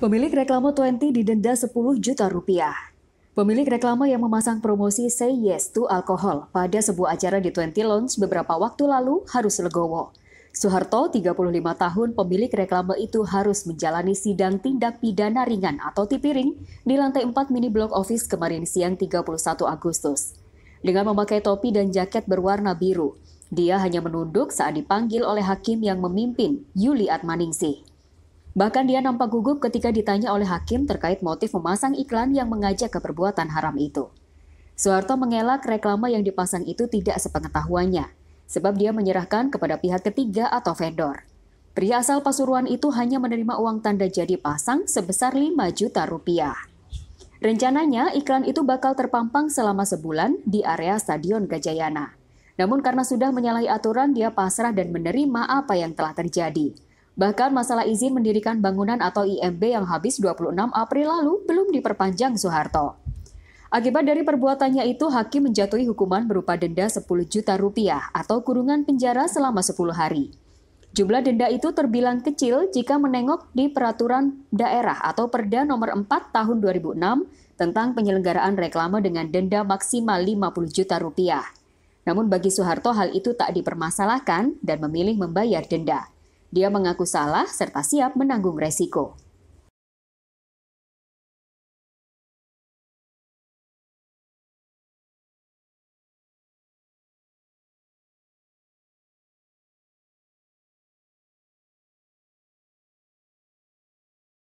Pemilik reklama 20 didenda 10 juta rupiah. Pemilik reklama yang memasang promosi Say Yes to Alcohol pada sebuah acara di 20 Lounge beberapa waktu lalu harus legowo. Soeharto, 35 tahun, pemilik reklama itu harus menjalani sidang tindak pidana ringan atau tipiring di lantai 4 mini blok office kemarin siang 31 Agustus. Dengan memakai topi dan jaket berwarna biru, dia hanya menunduk saat dipanggil oleh hakim yang memimpin, Yuli Atmaningsih. Bahkan dia nampak gugup ketika ditanya oleh hakim terkait motif memasang iklan yang mengajak keperbuatan haram itu. Soeharto mengelak reklama yang dipasang itu tidak sepengetahuannya, sebab dia menyerahkan kepada pihak ketiga atau vendor. Pria asal Pasuruan itu hanya menerima uang tanda jadi pasang sebesar 5 juta rupiah. Rencananya iklan itu bakal terpampang selama sebulan di area Stadion Gajayana. Namun karena sudah menyalahi aturan, dia pasrah dan menerima apa yang telah terjadi. Bahkan masalah izin mendirikan bangunan atau IMB yang habis 26 April lalu belum diperpanjang Soeharto. Akibat dari perbuatannya itu, hakim menjatuhi hukuman berupa denda 10 juta rupiah atau kurungan penjara selama 10 hari. Jumlah denda itu terbilang kecil jika menengok di peraturan daerah atau Perda nomor 4 tahun 2006 tentang penyelenggaraan reklame dengan denda maksimal 50 juta rupiah. Namun bagi Soeharto hal itu tak dipermasalahkan dan memilih membayar denda. Dia mengaku salah serta siap menanggung resiko.